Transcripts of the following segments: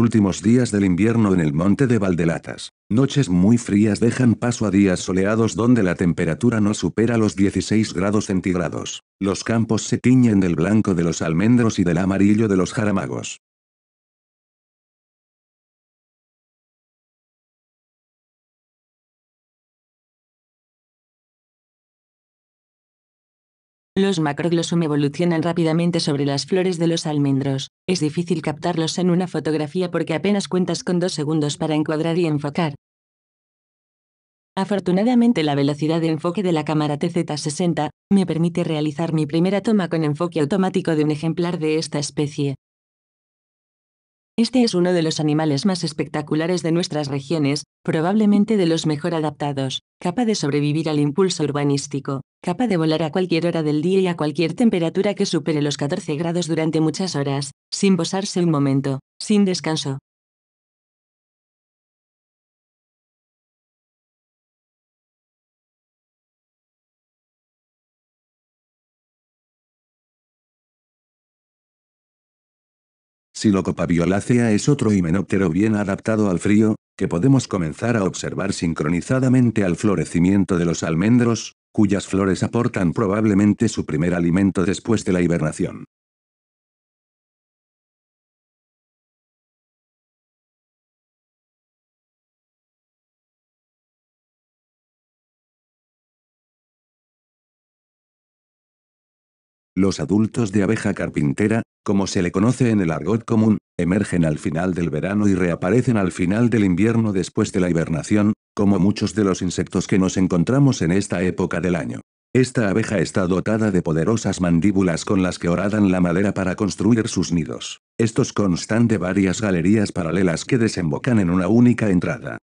Últimos días del invierno en el monte de Valdelatas. Noches muy frías dejan paso a días soleados donde la temperatura no supera los 16 grados centígrados. Los campos se tiñen del blanco de los almendros y del amarillo de los jaramagos. Los macroglosum evolucionan rápidamente sobre las flores de los almendros. Es difícil captarlos en una fotografía porque apenas cuentas con dos segundos para encuadrar y enfocar. Afortunadamente la velocidad de enfoque de la cámara TZ60 me permite realizar mi primera toma con enfoque automático de un ejemplar de esta especie. Este es uno de los animales más espectaculares de nuestras regiones, probablemente de los mejor adaptados, capaz de sobrevivir al impulso urbanístico, capaz de volar a cualquier hora del día y a cualquier temperatura que supere los 14 grados durante muchas horas, sin posarse un momento, sin descanso, Silocopa violacea es otro himenóptero bien adaptado al frío, que podemos comenzar a observar sincronizadamente al florecimiento de los almendros, cuyas flores aportan probablemente su primer alimento después de la hibernación. Los adultos de abeja carpintera, como se le conoce en el argot común, emergen al final del verano y reaparecen al final del invierno después de la hibernación, como muchos de los insectos que nos encontramos en esta época del año. Esta abeja está dotada de poderosas mandíbulas con las que horadan la madera para construir sus nidos. Estos constan de varias galerías paralelas que desembocan en una única entrada.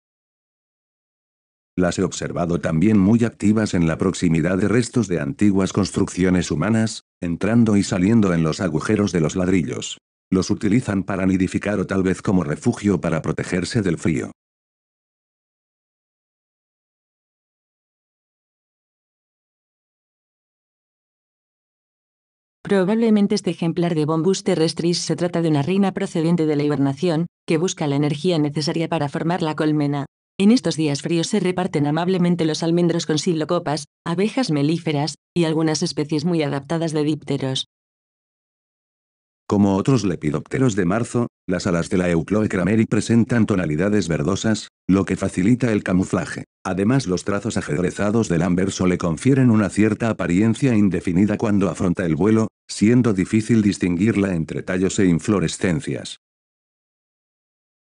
Las he observado también muy activas en la proximidad de restos de antiguas construcciones humanas, entrando y saliendo en los agujeros de los ladrillos. Los utilizan para nidificar o tal vez como refugio para protegerse del frío. Probablemente este ejemplar de Bombus terrestris se trata de una reina procedente de la hibernación, que busca la energía necesaria para formar la colmena. En estos días fríos se reparten amablemente los almendros con silocopas, abejas melíferas y algunas especies muy adaptadas de dípteros. Como otros lepidópteros de marzo, las alas de la Eucloe crameri presentan tonalidades verdosas, lo que facilita el camuflaje. Además los trazos ajedrezados del anverso le confieren una cierta apariencia indefinida cuando afronta el vuelo, siendo difícil distinguirla entre tallos e inflorescencias.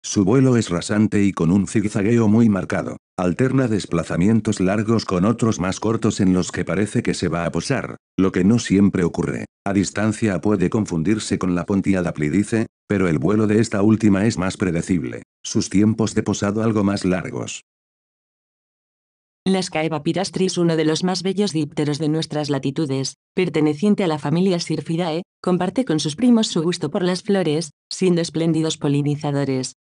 Su vuelo es rasante y con un zigzagueo muy marcado. Alterna desplazamientos largos con otros más cortos en los que parece que se va a posar, lo que no siempre ocurre. A distancia puede confundirse con la Pontiada plidice, pero el vuelo de esta última es más predecible. Sus tiempos de posado algo más largos. La Scaeva Pirastris, uno de los más bellos dípteros de nuestras latitudes, perteneciente a la familia Sirfidae, comparte con sus primos su gusto por las flores, siendo espléndidos polinizadores.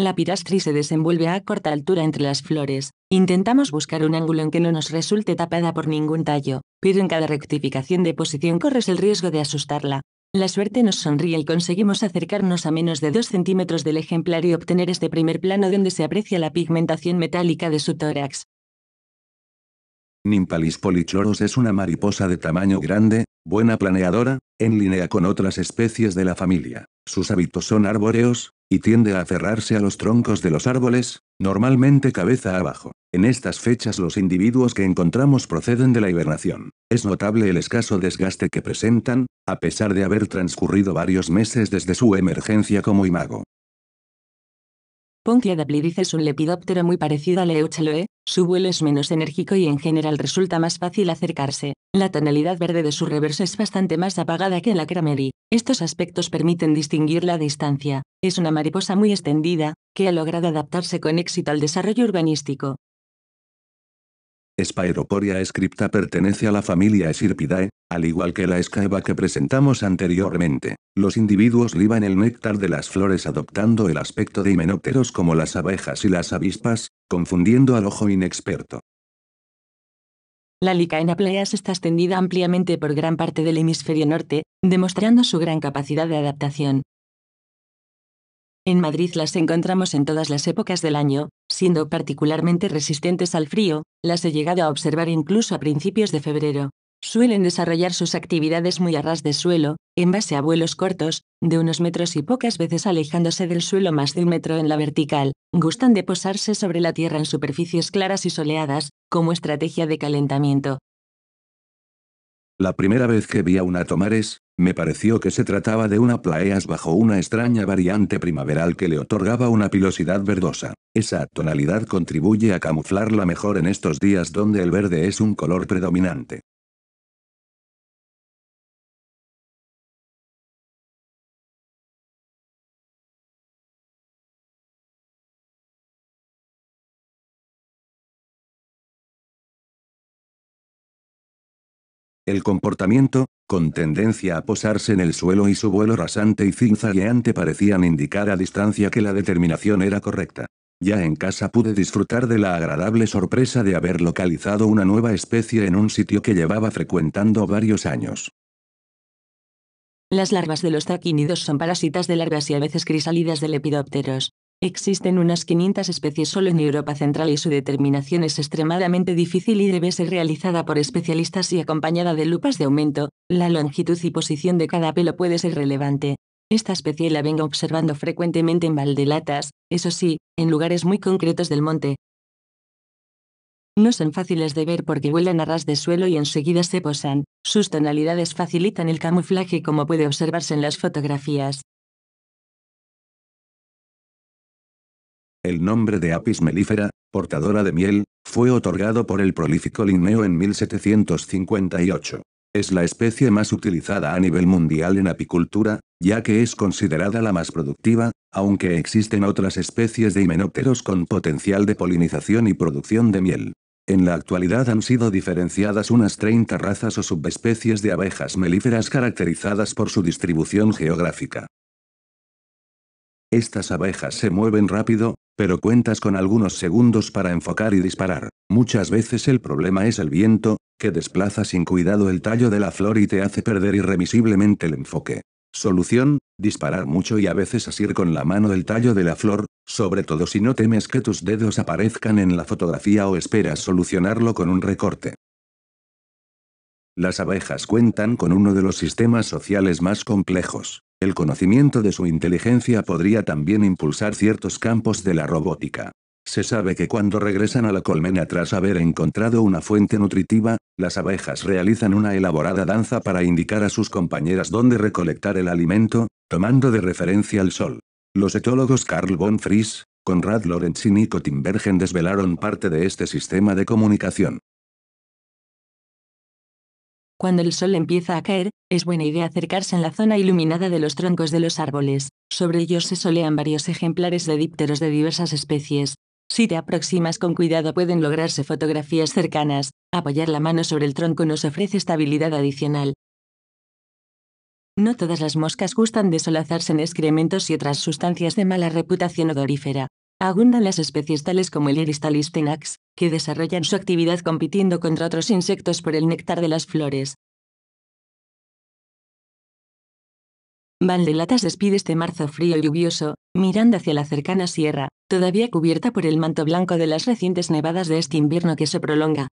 La pirastri se desenvuelve a corta altura entre las flores. Intentamos buscar un ángulo en que no nos resulte tapada por ningún tallo, pero en cada rectificación de posición corres el riesgo de asustarla. La suerte nos sonríe y conseguimos acercarnos a menos de 2 centímetros del ejemplar y obtener este primer plano donde se aprecia la pigmentación metálica de su tórax. Nymphalis polychloros es una mariposa de tamaño grande, buena planeadora, en línea con otras especies de la familia. Sus hábitos son arbóreos, y tiende a aferrarse a los troncos de los árboles, normalmente cabeza abajo. En estas fechas los individuos que encontramos proceden de la hibernación. Es notable el escaso desgaste que presentan, a pesar de haber transcurrido varios meses desde su emergencia como imago. Poncia es un lepidóptero muy parecido al Euchaloe, su vuelo es menos enérgico y en general resulta más fácil acercarse. La tonalidad verde de su reverso es bastante más apagada que en la Crameri. Estos aspectos permiten distinguir la distancia. Es una mariposa muy extendida, que ha logrado adaptarse con éxito al desarrollo urbanístico. Spyroporia scripta pertenece a la familia Esirpidae, al igual que la escaeva que presentamos anteriormente. Los individuos liban el néctar de las flores adoptando el aspecto de himenópteros como las abejas y las avispas, confundiendo al ojo inexperto. La licaena pleas está extendida ampliamente por gran parte del hemisferio norte, demostrando su gran capacidad de adaptación. En Madrid las encontramos en todas las épocas del año, siendo particularmente resistentes al frío, las he llegado a observar incluso a principios de febrero. Suelen desarrollar sus actividades muy a ras de suelo, en base a vuelos cortos, de unos metros y pocas veces alejándose del suelo más de un metro en la vertical. Gustan de posarse sobre la tierra en superficies claras y soleadas, como estrategia de calentamiento. La primera vez que vi a una Tomares, me pareció que se trataba de una plaeas bajo una extraña variante primaveral que le otorgaba una pilosidad verdosa. Esa tonalidad contribuye a camuflarla mejor en estos días donde el verde es un color predominante. El comportamiento, con tendencia a posarse en el suelo y su vuelo rasante y zinzagueante parecían indicar a distancia que la determinación era correcta. Ya en casa pude disfrutar de la agradable sorpresa de haber localizado una nueva especie en un sitio que llevaba frecuentando varios años. Las larvas de los taquínidos son parásitas de larvas y a veces crisálidas de lepidópteros. Existen unas 500 especies solo en Europa Central y su determinación es extremadamente difícil y debe ser realizada por especialistas y acompañada de lupas de aumento. La longitud y posición de cada pelo puede ser relevante. Esta especie la vengo observando frecuentemente en valdelatas, eso sí, en lugares muy concretos del monte. No son fáciles de ver porque vuelan a ras de suelo y enseguida se posan. Sus tonalidades facilitan el camuflaje como puede observarse en las fotografías. El nombre de Apis mellifera, portadora de miel, fue otorgado por el prolífico Linneo en 1758. Es la especie más utilizada a nivel mundial en apicultura, ya que es considerada la más productiva, aunque existen otras especies de himenópteros con potencial de polinización y producción de miel. En la actualidad han sido diferenciadas unas 30 razas o subespecies de abejas melíferas caracterizadas por su distribución geográfica. Estas abejas se mueven rápido, pero cuentas con algunos segundos para enfocar y disparar. Muchas veces el problema es el viento, que desplaza sin cuidado el tallo de la flor y te hace perder irremisiblemente el enfoque. Solución, disparar mucho y a veces asir con la mano del tallo de la flor, sobre todo si no temes que tus dedos aparezcan en la fotografía o esperas solucionarlo con un recorte. Las abejas cuentan con uno de los sistemas sociales más complejos. El conocimiento de su inteligencia podría también impulsar ciertos campos de la robótica. Se sabe que cuando regresan a la colmena tras haber encontrado una fuente nutritiva, las abejas realizan una elaborada danza para indicar a sus compañeras dónde recolectar el alimento, tomando de referencia el sol. Los etólogos Carl von Fries, Conrad Lorenz y Nico Timbergen desvelaron parte de este sistema de comunicación. Cuando el sol empieza a caer, es buena idea acercarse en la zona iluminada de los troncos de los árboles, sobre ellos se solean varios ejemplares de dípteros de diversas especies. Si te aproximas con cuidado pueden lograrse fotografías cercanas, apoyar la mano sobre el tronco nos ofrece estabilidad adicional. No todas las moscas gustan de solazarse en excrementos y otras sustancias de mala reputación odorífera. Abundan las especies tales como el Eristalis que desarrollan su actividad compitiendo contra otros insectos por el néctar de las flores. de Latas despide este marzo frío y lluvioso, mirando hacia la cercana sierra, todavía cubierta por el manto blanco de las recientes nevadas de este invierno que se prolonga,